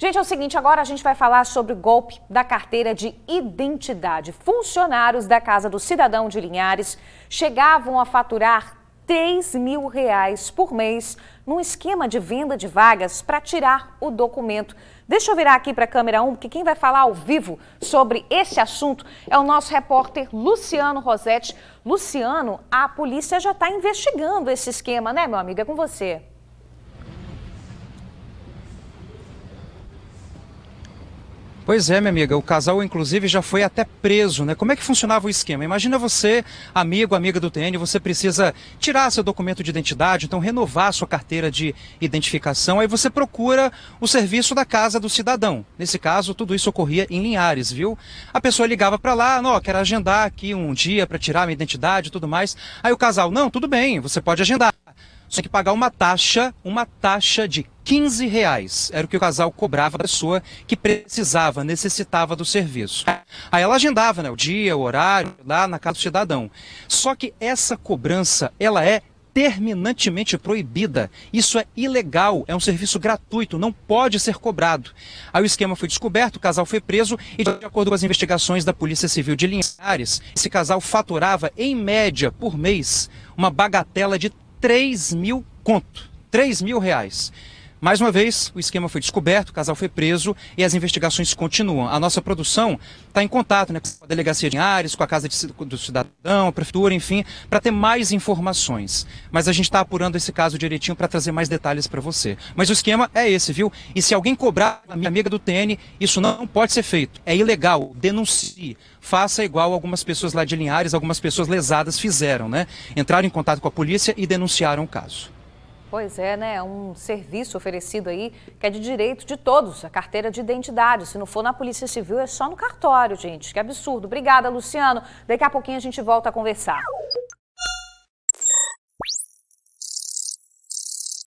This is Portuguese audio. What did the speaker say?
Gente, é o seguinte, agora a gente vai falar sobre o golpe da carteira de identidade. Funcionários da Casa do Cidadão de Linhares chegavam a faturar 3 mil reais por mês num esquema de venda de vagas para tirar o documento. Deixa eu virar aqui para a câmera 1, porque quem vai falar ao vivo sobre esse assunto é o nosso repórter Luciano Rosetti. Luciano, a polícia já está investigando esse esquema, né, meu amigo? É com você. Pois é, minha amiga, o casal inclusive já foi até preso, né? Como é que funcionava o esquema? Imagina você, amigo, amiga do TN, você precisa tirar seu documento de identidade, então renovar sua carteira de identificação, aí você procura o serviço da casa do cidadão. Nesse caso, tudo isso ocorria em Linhares, viu? A pessoa ligava para lá, não, quero agendar aqui um dia para tirar minha identidade e tudo mais. Aí o casal, não, tudo bem, você pode agendar só que pagar uma taxa, uma taxa de 15 reais. Era o que o casal cobrava da pessoa que precisava, necessitava do serviço. Aí ela agendava né, o dia, o horário, lá na casa do cidadão. Só que essa cobrança, ela é terminantemente proibida. Isso é ilegal, é um serviço gratuito, não pode ser cobrado. Aí o esquema foi descoberto, o casal foi preso e, de acordo com as investigações da Polícia Civil de Linhares, esse casal faturava, em média, por mês, uma bagatela de 3 mil conto, 3 mil reais. Mais uma vez, o esquema foi descoberto, o casal foi preso e as investigações continuam. A nossa produção está em contato né, com a delegacia de Ares, com a Casa de, do Cidadão, a Prefeitura, enfim, para ter mais informações. Mas a gente está apurando esse caso direitinho para trazer mais detalhes para você. Mas o esquema é esse, viu? E se alguém cobrar a minha amiga do TN, isso não pode ser feito. É ilegal. Denuncie. Faça igual algumas pessoas lá de Linhares, algumas pessoas lesadas fizeram, né? Entraram em contato com a polícia e denunciaram o caso. Pois é, né? É um serviço oferecido aí que é de direito de todos, a carteira de identidade. Se não for na Polícia Civil, é só no cartório, gente. Que absurdo. Obrigada, Luciano. Daqui a pouquinho a gente volta a conversar.